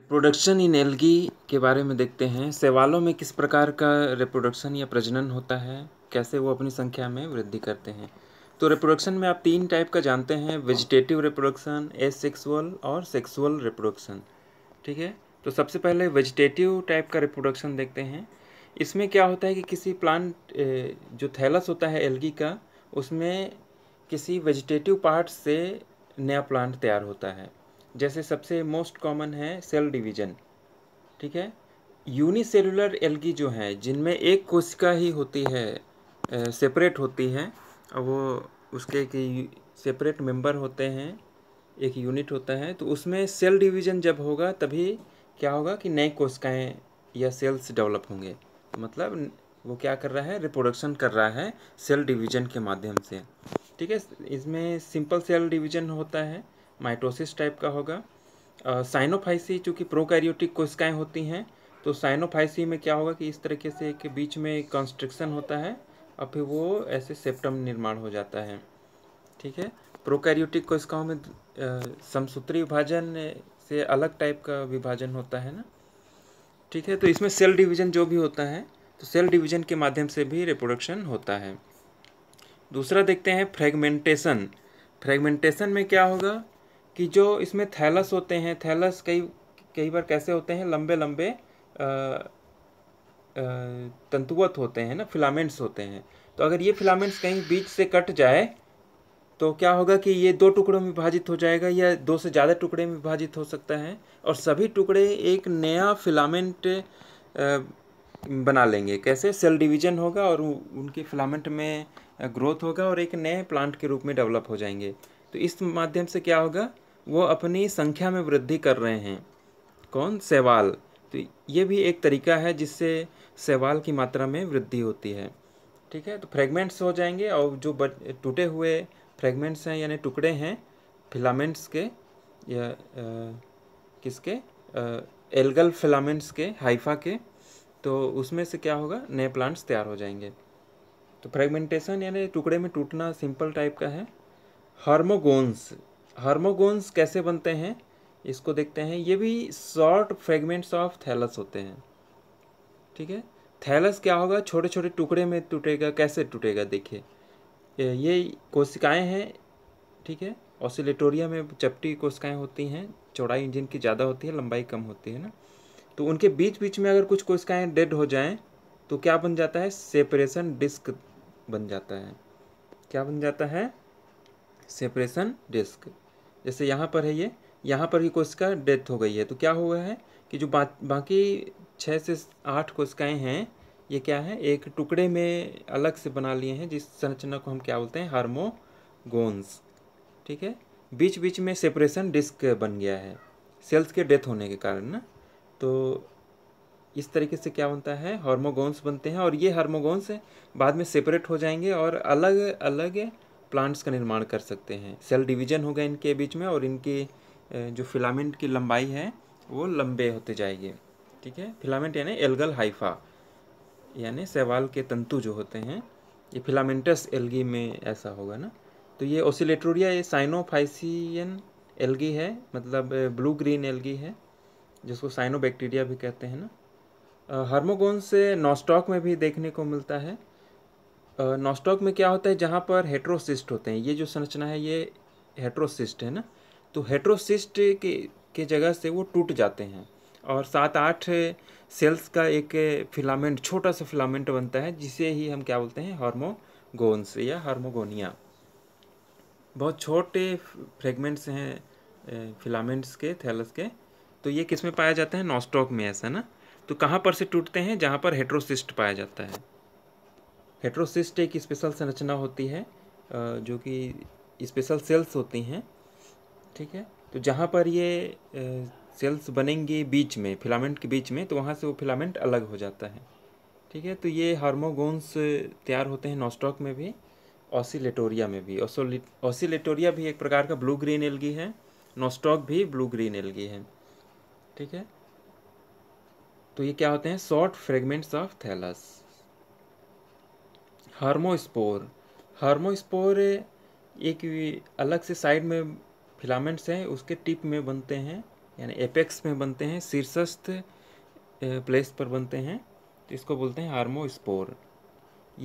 reproduction in algae के बारे में देखते हैं सेवालों में किस प्रकार का रिप्रोडक्शन या प्रजनन होता है कैसे वो अपनी संख्या में वृद्धि करते हैं तो रिप्रोडक्शन में आप तीन टाइप का जानते हैं वेजिटेटिव रिप्रोडक्शन एसेक्सुअल और सेक्सुअल रिप्रोडक्शन ठीक है तो सबसे पहले वेजिटेटिव टाइप का रिप्रोडक्शन देखते हैं इसमें क्या होता है कि किसी प्लांट जो थैलस होता है एलगी का उसमें किसी वेजिटेटिव पार्ट से नया प्लांट तैयार होता है जैसे सबसे मोस्ट कॉमन है सेल डिवीजन ठीक है यूनिसेलुलर एल्गी जो है जिनमें एक कोशिका ही होती है सेपरेट होती है और वो उसके कि सेपरेट मेंबर होते हैं एक यूनिट होता है तो उसमें सेल डिवीजन जब होगा तभी क्या होगा कि नए कोशिकाएं या सेल्स डेवलप होंगे तो मतलब वो क्या कर रहा है रिप्रोडक्शन कर रहा है सेल डिवीजन के माध्यम से ठीक है इसमें सिंपल सेल डिवीजन होता है माइटोसिस टाइप का होगा साइनोफाइसी चूँकि प्रोकैरियोटिक कोशिकाएँ होती हैं तो साइनोफाइसी में क्या होगा कि इस तरीके से एक बीच में कंस्ट्रक्शन होता है और फिर वो ऐसे सेप्टम निर्माण हो जाता है ठीक है प्रोकैरियोटिक कोशिकाओं में समसूत्री विभाजन से अलग टाइप का विभाजन होता है ना ठीक है तो इसमें सेल डिवीजन जो भी होता है तो सेल डिवीजन के माध्यम से भी रिप्रोडक्शन होता है दूसरा देखते हैं फ्रेगमेंटेशन फ्रेगमेंटेशन में क्या होगा कि जो इसमें थैलस होते हैं थैलस कई कई बार कैसे होते हैं लंबे लंबे तंतुवत होते हैं ना फिलामेंट्स होते हैं तो अगर ये फिलामेंट्स कहीं बीच से कट जाए तो क्या होगा कि ये दो टुकड़ों में विभाजित हो जाएगा या दो से ज़्यादा टुकड़े में विभाजित हो सकता है और सभी टुकड़े एक नया फिलामेंट बना लेंगे कैसे सेल डिवीजन होगा और उनके फिलामेंट में ग्रोथ होगा और एक नए प्लांट के रूप में डेवलप हो जाएंगे तो इस माध्यम से क्या होगा वो अपनी संख्या में वृद्धि कर रहे हैं कौन सेवाल तो ये भी एक तरीका है जिससे सेवाल की मात्रा में वृद्धि होती है ठीक है तो फ्रेगमेंट्स हो जाएंगे और जो टूटे हुए फ्रेगमेंट्स हैं यानी टुकड़े हैं फिलामेंट्स के या आ, किसके आ, एल्गल फिलामेंट्स के हाइफा के तो उसमें से क्या होगा नए प्लांट्स तैयार हो जाएंगे तो फ्रेगमेंटेशन यानी टुकड़े में टूटना सिंपल टाइप का है हार्मोगोन्स हार्मोगोन्स कैसे बनते हैं इसको देखते हैं ये भी शॉर्ट फ्रेगमेंट्स ऑफ थैलस होते हैं ठीक है थैलस क्या होगा छोटे छोटे टुकड़े में टूटेगा कैसे टूटेगा देखिए ये कोशिकाएं हैं ठीक है ऑसिलेटोरिया में चपटी कोशिकाएं होती हैं चौड़ाई इंजन की ज़्यादा होती है लंबाई कम होती है ना तो उनके बीच बीच में अगर कुछ कोशिकाएँ डेड हो जाएँ तो क्या बन जाता है सेपरेशन डिस्क बन जाता है क्या बन जाता है सेपरेशन डिस्क जैसे यहाँ पर है ये यहाँ पर ही कोशिका डेथ हो गई है तो क्या हुआ है कि जो बा, बाकी छः से आठ कोशिकाएँ हैं ये क्या है एक टुकड़े में अलग से बना लिए हैं जिस संरचना को हम क्या बोलते हैं हार्मोगोन्स ठीक है बीच बीच में सेपरेशन डिस्क बन गया है सेल्स के डेथ होने के कारण ना तो इस तरीके से क्या बनता है हार्मोगोन्स बनते हैं और ये हार्मोगोन्स बाद में सेपरेट हो जाएंगे और अलग अलग प्लांट्स का निर्माण कर सकते हैं सेल डिवीजन होगा इनके बीच में और इनके जो फिलामेंट की लंबाई है वो लंबे होते जाएंगे ठीक है फिलामेंट यानी एल्गल हाइफा यानी सेवाल के तंतु जो होते हैं ये फिलामेंटस एल्गी में ऐसा होगा ना तो ये ओसिलेटोरिया ये साइनोफाइसियन एल्गी है मतलब ब्लू ग्रीन एल्गी है जिसको साइनोबैक्टीरिया भी कहते हैं ना हार्मोगोन से नॉस्टॉक में भी देखने को मिलता है नॉस्टॉक में क्या होता है जहाँ पर हेट्रोसिस्ट होते हैं ये जो संरचना है ये हेट्रोसिस्ट है ना तो हेट्रोसिस्ट के के जगह से वो टूट जाते हैं और सात आठ सेल्स का एक फिलामेंट छोटा सा फिलामेंट बनता है जिसे ही हम क्या बोलते हैं हार्मोगोन्स या हार्मोगोनिया बहुत छोटे फ्रेगमेंट्स हैं फिलामेंट्स के थैलस के तो ये किस में पाया जाता है नॉस्टॉक में ऐसा ना तो कहाँ पर से टूटते हैं जहाँ पर हेट्रोसिस्ट पाया जाता है हेट्रोसिस्ट एक स्पेशल संरचना होती है जो कि स्पेशल सेल्स होती हैं ठीक है तो जहाँ पर ये सेल्स बनेंगी बीच में फिलामेंट के बीच में तो वहाँ से वो फिलामेंट अलग हो जाता है ठीक है तो ये हार्मोगोन्स तैयार होते हैं नॉस्टॉक में भी ऑसिलेटोरिया में भी ऑसिलेटोरिया भी एक प्रकार का ब्लू ग्रीन एलगी है नॉस्टॉक भी ब्लू ग्रीन एलगी है ठीक है तो ये क्या होते हैं short fragments of thallus hormospore hormospore एक अलग से साइड में फिलामेंट्स हैं उसके टिप में बनते हैं यानी एपेक्स में बनते हैं शीर्षस्थ प्लेस पर बनते हैं तो इसको बोलते हैं हार्मोस्पोर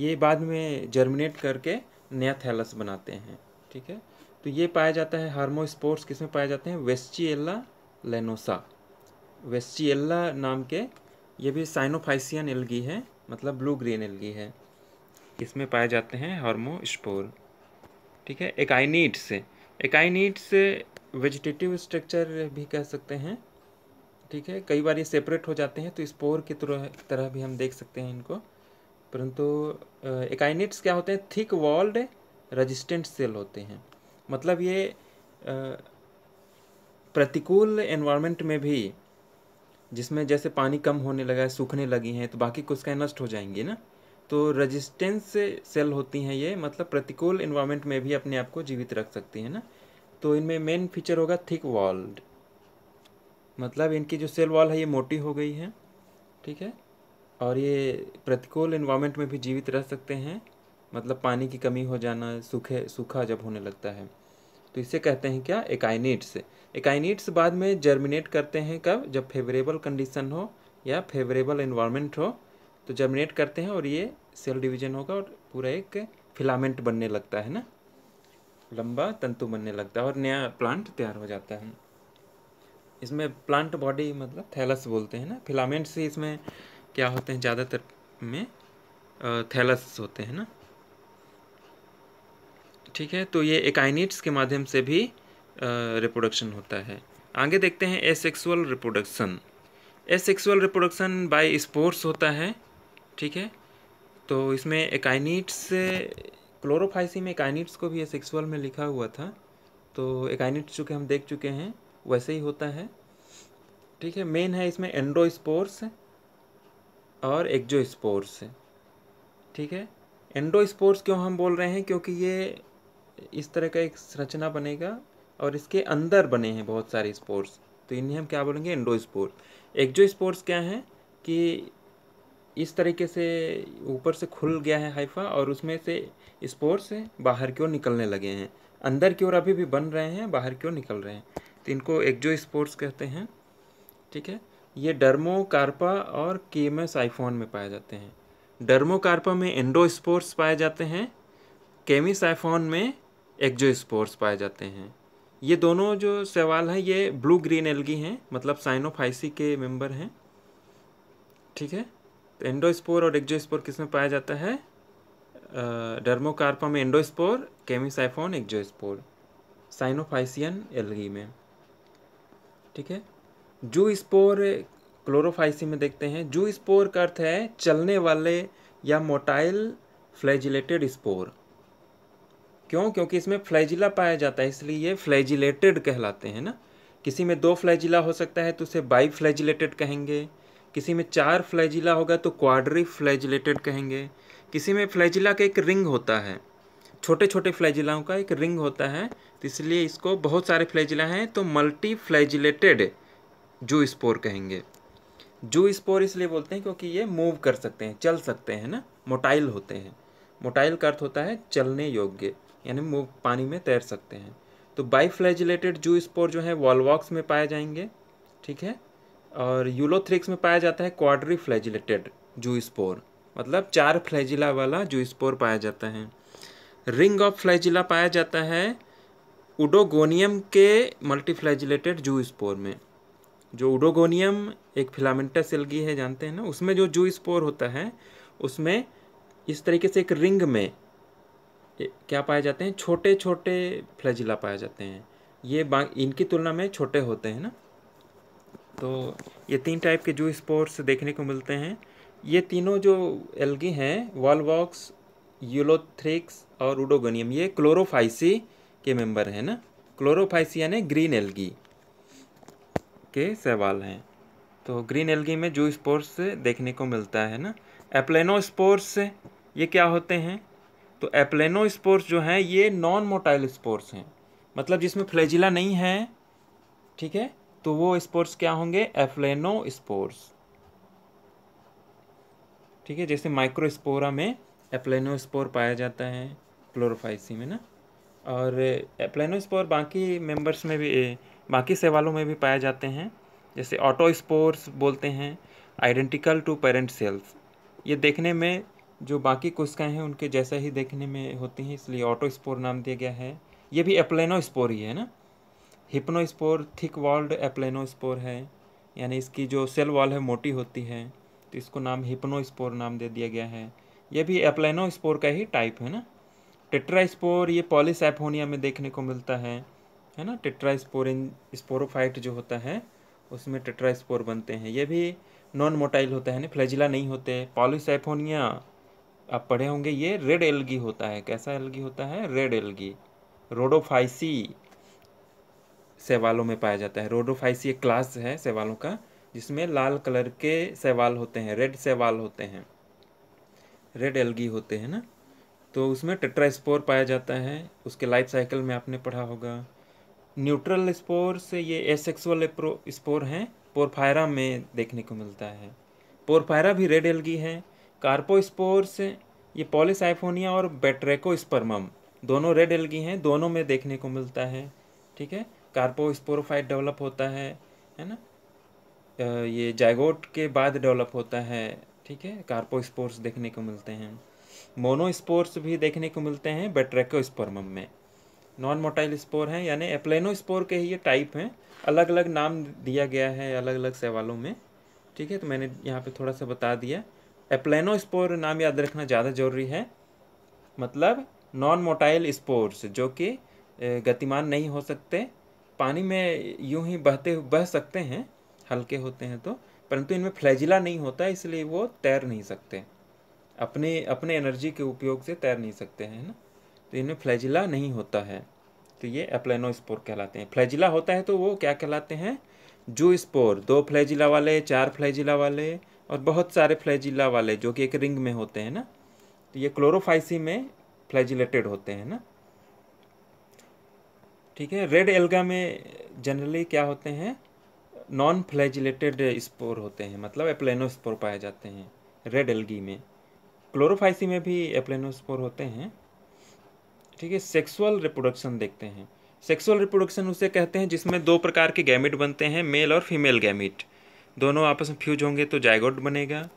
ये बाद में जर्मिनेट करके नया थैलस बनाते हैं ठीक है तो ये पाया जाता है हार्मोस्पोर्स किसमें पाए जाते हैं वेस्चिएल्ला लेनोसा वेस्चिएल्ला नाम के ये भी साइनोफाइसियन एल्गी है मतलब ब्लू ग्रीन एल्गी है इसमें पाए जाते हैं हार्मोस्पोर ठीक है एकाइनीट्स एकाइनीट्स वेजिटेटिव स्ट्रक्चर भी कह सकते हैं ठीक है कई बार ये सेपरेट हो जाते हैं तो स्पोर की तरह भी हम देख सकते हैं इनको परंतु एकाइनीट्स क्या होते हैं थिक वॉल्ड रजिस्टेंट सेल होते हैं मतलब ये प्रतिकूल एनवायरनमेंट में भी जिसमें जैसे पानी कम होने लगा है सूखने लगी हैं तो बाकी कुछ का नष्ट हो जाएंगे ना तो रजिस्टेंस से सेल होती हैं ये मतलब प्रतिकूल इन्वायरमेंट में भी अपने आप को जीवित रख सकती हैं ना तो इनमें मेन फीचर होगा थिक वॉल्ड मतलब इनकी जो सेल वॉल है ये मोटी हो गई है ठीक है और ये प्रतिकूल इन्वायरमेंट में भी जीवित रह सकते हैं मतलब पानी की कमी हो जाना सूखे सूखा जब होने लगता है तो इसे कहते हैं क्या एकाइनिट्स एकाइनिट्स बाद में जर्मिनेट करते हैं कब जब फेवरेबल कंडीशन हो या फेवरेबल इन्वायरमेंट हो तो जर्मिनेट करते हैं और ये सेल डिवीजन होगा और पूरा एक फिलामेंट बनने लगता है ना लंबा तंतु बनने लगता है और नया प्लांट तैयार हो जाता है इसमें प्लांट बॉडी मतलब थैलस बोलते हैं ना फिलामेंट से इसमें क्या होते हैं ज़्यादातर में थैलस होते हैं ना ठीक है तो ये एकाइनिट्स के माध्यम से भी रिप्रोडक्शन होता है आगे देखते हैं asexual reproduction asexual reproduction by spores होता है ठीक है तो इसमें एकाइनीट्स क्लोरोफाइसी में एकाइनीट्स को भी सेक्सुअल में लिखा हुआ था तो एकाइनीट्स चूँकि हम देख चुके हैं वैसे ही होता है ठीक है मेन है इसमें एंड्रोस्पोर्स और एक्जोस्पोर्स ठीक है एंडोस्पोर्स क्यों हम बोल रहे हैं क्योंकि ये इस तरह का एक संरचना बनेगा और इसके अंदर बने हैं बहुत सारे स्पोर्ट्स तो इन्हें हम क्या बोलेंगे एंडोस्पोर्स एक्जोस्पोर्स क्या हैं कि इस तरीके से ऊपर से खुल गया है हाइफा और उसमें से स्पोर्स बाहर की ओर निकलने लगे हैं अंदर की ओर अभी भी बन रहे हैं बाहर की ओर निकल रहे हैं तो इनको एक्जो स्पोर्ट्स कहते हैं ठीक है ये डर्मोकार्पा और केमस आइफोन में पाए जाते हैं डर्मोकार्पा में एंडो स्पोर्ट्स पाए जाते हैं केमिस आइफोन में स्पोर्ट्स पाए जाते हैं ये दोनों जो सवाल हैं ये ब्लू ग्रीन एलगी हैं मतलब साइनोफाइसी के मेंबर हैं ठीक है एंडोस्पोर और एक्जोस्पोर किस में पाया जाता है डर्मोकार्पा में endospore Chamaesiphon exospore cyanophycean algae में ठीक है जू स्पोर क्लोरोफाइसी में देखते हैं जू स्पोर का अर्थ है चलने वाले या मोटाइल फ्लैजिलेटेड स्पोर क्यों क्योंकि इसमें फ्लैजिला पाया जाता है इसलिए ये फ्लैजिलेटेड कहलाते हैं ना किसी में दो फ्लैजिला हो सकता है तो उसे बाई फ्लैजिलेटेड कहेंगे किसी में चार फ्लैजिला होगा तो क्वाड्री फ्लैजिलेटेड कहेंगे किसी में फ्लैजिला का एक रिंग होता है छोटे छोटे फ्लैजिलाओं का एक रिंग होता है तो इसलिए इसको बहुत सारे फ्लैजिला हैं तो मल्टी फ्लैजिलेटेड जू स्पोर कहेंगे जू स्पोर इसलिए बोलते हैं क्योंकि ये मूव कर सकते हैं चल सकते हैं ना मोटाइल होते हैं मोटाइल का अर्थ होता है चलने योग्य यानी मूव पानी में तैर सकते हैं तो बाई फ्लैजिलेटेड जू स्पोर जो है वॉलवॉक्स में पाए जाएंगे ठीक है और यूलोथ्रिक्स में पाया जाता है क्वाड्री फ्लैजिलेटेड जू स्पोर मतलब चार फ्लैजिला वाला जू स्पोर पाया जाता है रिंग ऑफ फ्लैजिला पाया जाता है उडोगोनियम के मल्टीफ्लैजिलेटेड जू स्पोर में जो उडोगोनियम एक फिलामेंटस एल्गी है जानते हैं ना उसमें जो जू स्पोर होता है उसमें इस तरीके से एक रिंग में क्या पाए जाते हैं छोटे छोटे फ्लैजिला पाए जाते हैं ये इनकी तुलना में छोटे होते हैं ना तो ये तीन टाइप के जू स्पोर्ट्स देखने को मिलते हैं ये तीनों जो एल्गी हैं वॉलवॉक्स यूलोथ्रिक्स और उडोगोनियम ये क्लोरोफाइसी के मेंबर हैं ना क्लोरोफाइसी यानी ग्रीन एल्गी के सवाल हैं तो ग्रीन एल्गी में जू स्पोर्ट्स देखने को मिलता है ना एप्लेनो स्पोर्ट्स ये क्या होते हैं तो एप्लेनो स्पोर्ट्स जो हैं ये नॉन मोटाइल स्पोर्ट्स हैं मतलब जिसमें फ्लेजिला नहीं है ठीक है तो वो स्पोर्स क्या होंगे एफ्लेनो स्पोर्स ठीक है जैसे माइक्रोस्पोरा में स्पोर पाया जाता है क्लोरोफाइसी में ना और स्पोर बाकी मेंबर्स में भी बाकी सेवालों में भी पाए जाते हैं जैसे ऑटो स्पोर्स बोलते हैं आइडेंटिकल टू पेरेंट सेल्स ये देखने में जो बाकी कोशिकाएं हैं उनके जैसा ही देखने में होती हैं इसलिए ऑटो स्पोर नाम दिया गया है ये भी स्पोर ही है ना हिप्नोस्पोर थिक वॉल्ड एप्लेनोस्पोर है यानी इसकी जो सेल वॉल है मोटी होती है तो इसको नाम हिप्नोस्पोर नाम दे दिया गया है ये भी एप्लेनोस्पोर का ही टाइप है ना टेट्राइस्पोर ये पॉलिसैफोनिया में देखने को मिलता है है ना टेट्रास्पोरिन स्पोरोफाइट जो होता है उसमें टेट्राइस्पोर बनते हैं ये भी नॉन मोटाइल होता है ना फ्लैजिला नहीं होते पॉलिसैफोनिया आप पढ़े होंगे ये रेड एलगी होता है कैसा एलगी होता है रेड एलगी रोडोफाइसी सेवालों में पाया जाता है रोडोफाइसी एक क्लास है सेवालों का जिसमें लाल कलर के सेवाल होते हैं रेड सेवाल होते हैं रेड एलगी होते हैं ना तो उसमें स्पोर पाया जाता है उसके लाइफ साइकिल में आपने पढ़ा होगा न्यूट्रल स्पोर से ये एसेक्सुअल स्पोर हैं पोरफायरा में देखने को मिलता है पोरफायरा भी रेड एलगी है कार्पो से ये पॉलिसाइफोनिया और बेट्रेको स्पर्मम दोनों रेड एलगी हैं दोनों में देखने को मिलता है ठीक है कार्पोस्पोरोफाइट डेवलप होता है है ना ये जायगोट के बाद डेवलप होता है ठीक है कार्पोस्पोर्स देखने को मिलते हैं मोनोस्पोर्स भी देखने को मिलते हैं स्पोरम में नॉन मोटाइल स्पोर हैं यानी एप्लेनोस्पोर के ही ये टाइप हैं अलग अलग नाम दिया गया है अलग अलग सवालों में ठीक है तो मैंने यहाँ पे थोड़ा सा बता दिया एप्लेनोस्पोर नाम याद रखना ज़्यादा जरूरी है मतलब नॉन मोटाइल स्पोर्स जो कि गतिमान नहीं हो सकते पानी में यूं ही बहते बह सकते हैं हल्के होते हैं तो परंतु इनमें फ्लैजिला नहीं होता इसलिए वो तैर नहीं सकते अपने अपने एनर्जी के उपयोग से तैर नहीं सकते हैं ना तो इनमें फ्लैजिला नहीं होता है तो ये एप्लेनोस्पोर कहलाते हैं फ्लैजिला होता है तो वो क्या कहलाते हैं जू स्पोर दो फ्लैजिला वाले चार फ्लैजिला वाले और बहुत सारे फ्लैजिला वाले जो कि एक रिंग में होते हैं ना तो ये क्लोरोफाइसी में फ्लैजिलेटेड होते हैं ना ठीक है रेड एल्गा में जनरली क्या होते हैं नॉन फ्लैजिलेटेड स्पोर होते हैं मतलब एप्लेनोस्पोर पाए जाते हैं रेड एल्गी में क्लोरोफाइसी में भी एप्लेनोस्पोर होते हैं ठीक है सेक्सुअल रिप्रोडक्शन देखते हैं सेक्सुअल रिप्रोडक्शन उसे कहते हैं जिसमें दो प्रकार के गैमिट बनते हैं मेल और फीमेल गैमिट दोनों आपस में फ्यूज होंगे तो जायगोड बनेगा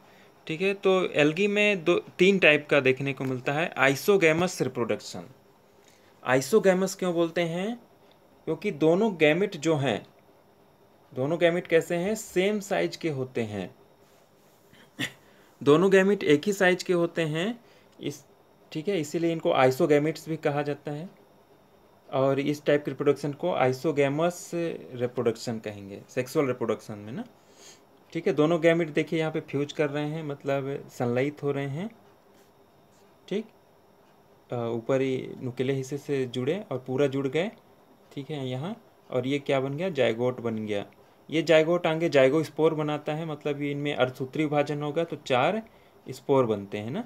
ठीक है तो एल्गी में दो तीन टाइप का देखने को मिलता है आइसोगेमस रिप्रोडक्शन आइसोगैमस क्यों बोलते हैं क्योंकि दोनों गैमिट जो हैं दोनों गैमिट कैसे हैं सेम साइज के होते हैं दोनों गैमिट एक ही साइज के होते हैं इस ठीक है इसीलिए इनको आइसोगैमिट्स भी कहा जाता है और इस टाइप के रिप्रोडक्शन को आइसोगैमस रिप्रोडक्शन कहेंगे सेक्सुअल रिप्रोडक्शन में ना ठीक है दोनों गैमिट देखिए यहाँ पे फ्यूज कर रहे हैं मतलब सनलाइट हो रहे हैं ठीक ऊपरी नुकेले हिस्से से जुड़े और पूरा जुड़ गए ठीक है यहाँ और ये क्या बन गया जायगोट बन गया ये जायगोट आगे जायगो स्पोर बनाता है मतलब इनमें अर्धसूत्री विभाजन होगा तो चार स्पोर बनते हैं ना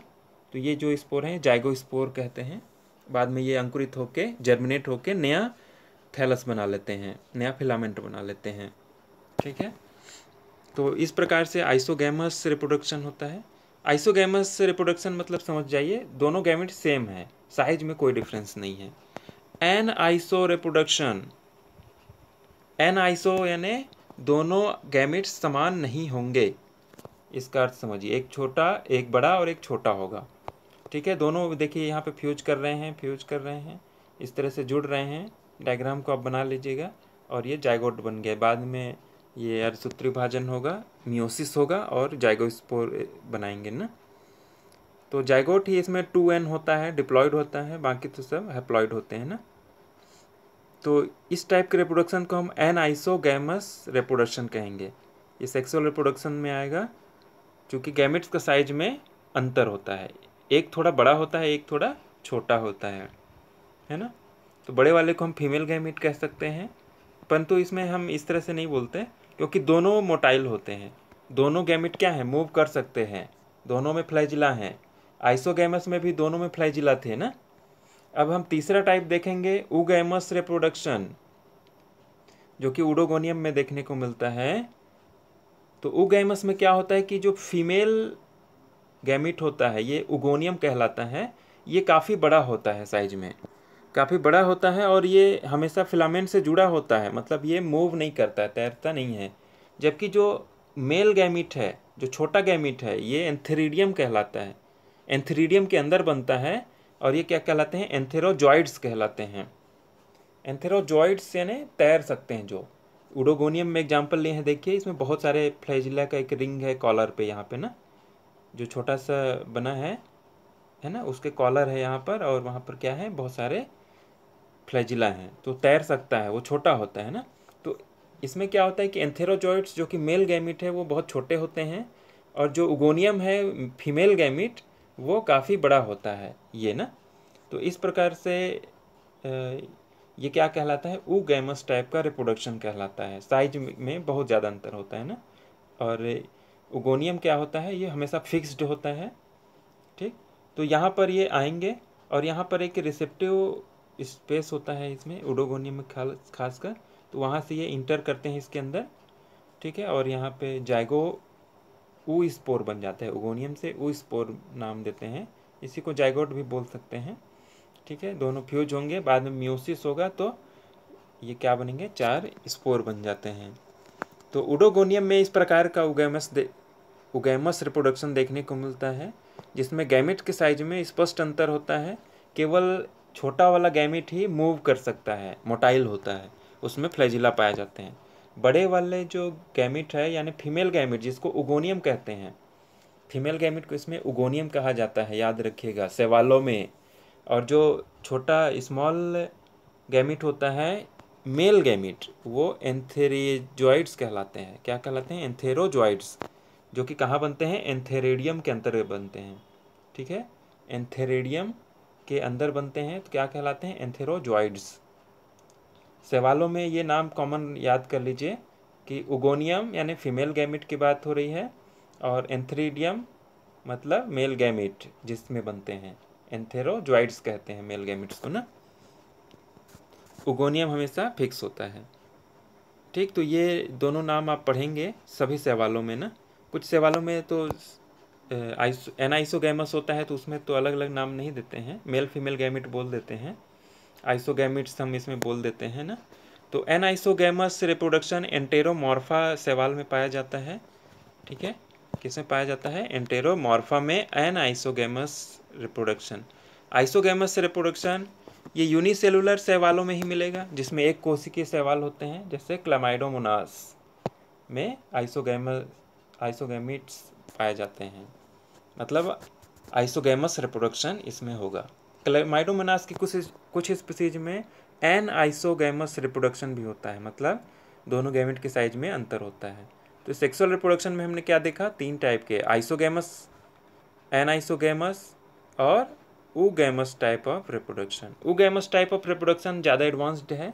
तो ये जो स्पोर हैं जायगो स्पोर कहते हैं बाद में ये अंकुरित होके जर्मिनेट होके नया थैलस बना लेते हैं नया फिलामेंट बना लेते हैं ठीक है तो इस प्रकार से आइसोगेमस रिप्रोडक्शन होता है आइसोगेमस रिप्रोडक्शन मतलब समझ जाइए दोनों गैमेट सेम है साइज में कोई डिफरेंस नहीं है aniso reproduction aniso यानी दोनों गैमेट समान नहीं होंगे इसका अर्थ समझिए एक छोटा एक बड़ा और एक छोटा होगा ठीक है दोनों देखिए यहाँ पे फ्यूज कर रहे हैं फ्यूज कर रहे हैं इस तरह से जुड़ रहे हैं डायग्राम को आप बना लीजिएगा और ये जायगोट बन गया बाद में ये अर्धसूत्री विभाजन होगा मियोसिस होगा और जाइगोस्पोर बनाएंगे ना तो जाइगोट ही इसमें टू एन होता है डिप्लॉयड होता है बाकी तो सब हैप्लॉयड होते हैं ना तो इस टाइप के रिप्रोडक्शन को हम एन आइसोगैमस रिप्रोडक्शन कहेंगे ये सेक्सुअल रिप्रोडक्शन में आएगा क्योंकि गैमिट्स का साइज में अंतर होता है एक थोड़ा बड़ा होता है एक थोड़ा छोटा होता है है ना तो बड़े वाले को हम फीमेल गैमिट कह सकते हैं परंतु इसमें हम इस तरह से नहीं बोलते क्योंकि दोनों मोटाइल होते हैं दोनों गैमिट क्या हैं मूव कर सकते हैं दोनों में फ्लैजिला हैं आइसोगैमस में भी दोनों में फ्लैजिला थे ना अब हम तीसरा टाइप देखेंगे उगैमस रिप्रोडक्शन जो कि उडोगोनियम में देखने को मिलता है तो उगैमस में क्या होता है कि जो फीमेल गैमिट होता है ये उगोनियम कहलाता है ये काफ़ी बड़ा होता है साइज में काफ़ी बड़ा होता है और ये हमेशा फिलामेंट से जुड़ा होता है मतलब ये मूव नहीं करता है तैरता नहीं है जबकि जो मेल गैमिट है जो छोटा गैमिट है ये एंथेरीडियम कहलाता है एंथेरीडियम के अंदर बनता है और ये क्या कहलाते हैं एंथेरोजॉइड्स कहलाते हैं एंथेरोजॉइड्स यानी तैर सकते हैं जो उडोगोनियम में एग्जाम्पल लिए हैं देखिए इसमें बहुत सारे फ्लैजिला का एक रिंग है कॉलर पे यहाँ पे ना जो छोटा सा बना है है ना उसके कॉलर है यहाँ पर और वहाँ पर क्या है बहुत सारे फ्लैजिला हैं तो तैर सकता है वो छोटा होता है ना तो इसमें क्या होता है कि एंथेरोजॉइट्स जो कि मेल गैमिट है वो बहुत छोटे होते हैं और जो उगोनियम है फीमेल गैमिट वो काफ़ी बड़ा होता है ये ना तो इस प्रकार से ये क्या कहलाता है ऊ गैमस टाइप का रिप्रोडक्शन कहलाता है साइज में बहुत ज़्यादा अंतर होता है ना और उगोनियम क्या होता है ये हमेशा फिक्स्ड होता है ठीक तो यहाँ पर ये आएंगे और यहाँ पर एक रिसेप्टिव स्पेस होता है इसमें ओडोगोनियम में खास खासकर तो वहाँ से ये इंटर करते हैं इसके अंदर ठीक है और यहाँ पे जाइगो ऊ स्पोर बन जाता है ओगोनियम से ऊ स्पोर नाम देते हैं इसी को जाइगोट भी बोल सकते हैं ठीक है दोनों फ्यूज होंगे बाद में म्यूसिस होगा तो ये क्या बनेंगे चार स्पोर बन जाते हैं तो उडोगोनियम में इस प्रकार का उगैमस दे उगैमस रिप्रोडक्शन देखने को मिलता है जिसमें गैमेट के साइज में स्पष्ट अंतर होता है केवल छोटा वाला गैमिट ही मूव कर सकता है मोटाइल होता है उसमें फ्लैजिला पाए जाते हैं बड़े वाले जो गैमिट है यानी फीमेल गैमिट जिसको उगोनियम कहते हैं फीमेल गैमिट को इसमें उगोनियम कहा जाता है याद रखिएगा सेवालों में और जो छोटा स्मॉल गैमिट होता है मेल गैमिट वो एंथेरेजॉइड्स कहलाते हैं क्या कहलाते हैं एंथेरोजॉइड्स जो कि कहाँ बनते हैं एंथेरेडियम के अंतर्गत बनते हैं ठीक है एंथेरेडियम के अंदर बनते हैं तो क्या कहलाते हैं एंथेरोजॉइड्स सवालों में ये नाम कॉमन याद कर लीजिए कि उगोनियम यानी फीमेल गैमिट की बात हो रही है और एंथ्रीडियम मतलब मेल गैमिट जिसमें बनते हैं एंथेरोजॉइड्स कहते हैं मेल गैमिट्स को ना उगोनियम हमेशा फिक्स होता है ठीक तो ये दोनों नाम आप पढ़ेंगे सभी सवालों में ना कुछ सवालों में तो आइसो एनाइसोगैमस होता है तो उसमें तो अलग अलग नाम नहीं देते हैं मेल फीमेल गैमिट बोल देते हैं आइसोगैमिट्स हम इसमें बोल देते हैं ना तो एनाइसोगैमस रिप्रोडक्शन एंटेरोमॉर्फा सेवाल में पाया जाता है ठीक है किसमें पाया जाता है एंटेरोमॉर्फा में anisogamous reproduction isogamous reproduction ये यूनिसेलुलर सेवालों में ही मिलेगा जिसमें एक कोशिकीय सेवाल होते हैं जैसे क्लामाइडोमोनास में आइसोगैमस आइसोगैमिट्स पाए जाते हैं मतलब आइसोगेमस रिप्रोडक्शन इसमें होगा क्लेमाइडोमनास की कुछ कुछ स्पीसीज में एन आइसोगेमस रिप्रोडक्शन भी होता है मतलब दोनों गैमेट के साइज में अंतर होता है तो सेक्सुअल रिप्रोडक्शन में हमने क्या देखा तीन टाइप के आइसोगेमस एन आइसोगेमस और oogamous type of reproduction oogamous type of reproduction ज़्यादा एडवांस्ड है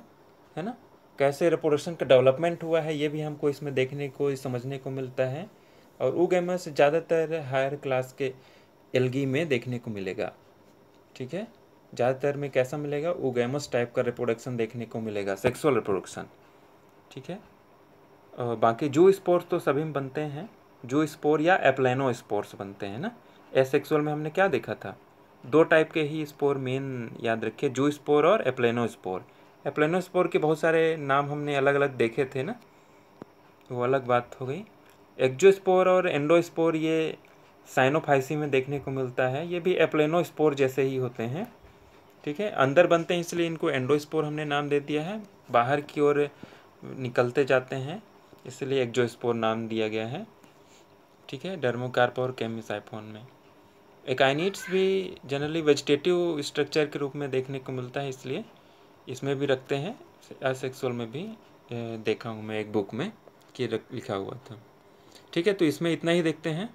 है ना कैसे रिप्रोडक्शन का डेवलपमेंट हुआ है ये भी हमको इसमें देखने को समझने को मिलता है और गैमस ज़्यादातर हायर क्लास के एलगी में देखने को मिलेगा ठीक है ज़्यादातर में कैसा मिलेगा गैमस टाइप का रिप्रोडक्शन देखने को मिलेगा सेक्सुअल रिप्रोडक्शन ठीक है और बाकी जू स्पोर्स तो सभी में बनते हैं जू स्पोर या एप्लेनो स्पोर्स बनते हैं ना एसेक्सुअल में हमने क्या देखा था दो टाइप के ही स्पोर मेन याद रखिए जू स्पोर और एप्लेनो स्पोर एप्लेनो स्पोर के बहुत सारे नाम हमने अलग अलग देखे थे ना वो अलग बात हो गई एक्जोस्पोर और एंडोस्पोर ये साइनोफाइसी में देखने को मिलता है ये भी एप्लेनोस्पोर जैसे ही होते हैं ठीक है अंदर बनते हैं इसलिए इनको एंडोस्पोर हमने नाम दे दिया है बाहर की ओर निकलते जाते हैं इसलिए एक्जोस्पोर नाम दिया गया है ठीक है डर्मोकार्प और केमिसाइफोन में एकाइनिट्स भी जनरली वेजिटेटिव स्ट्रक्चर के रूप में देखने को मिलता है इसलिए इसमें भी रखते हैं असेक्सुअल में भी देखा हूँ मैं एक बुक में कि लिखा हुआ था ठीक है तो इसमें इतना ही देखते हैं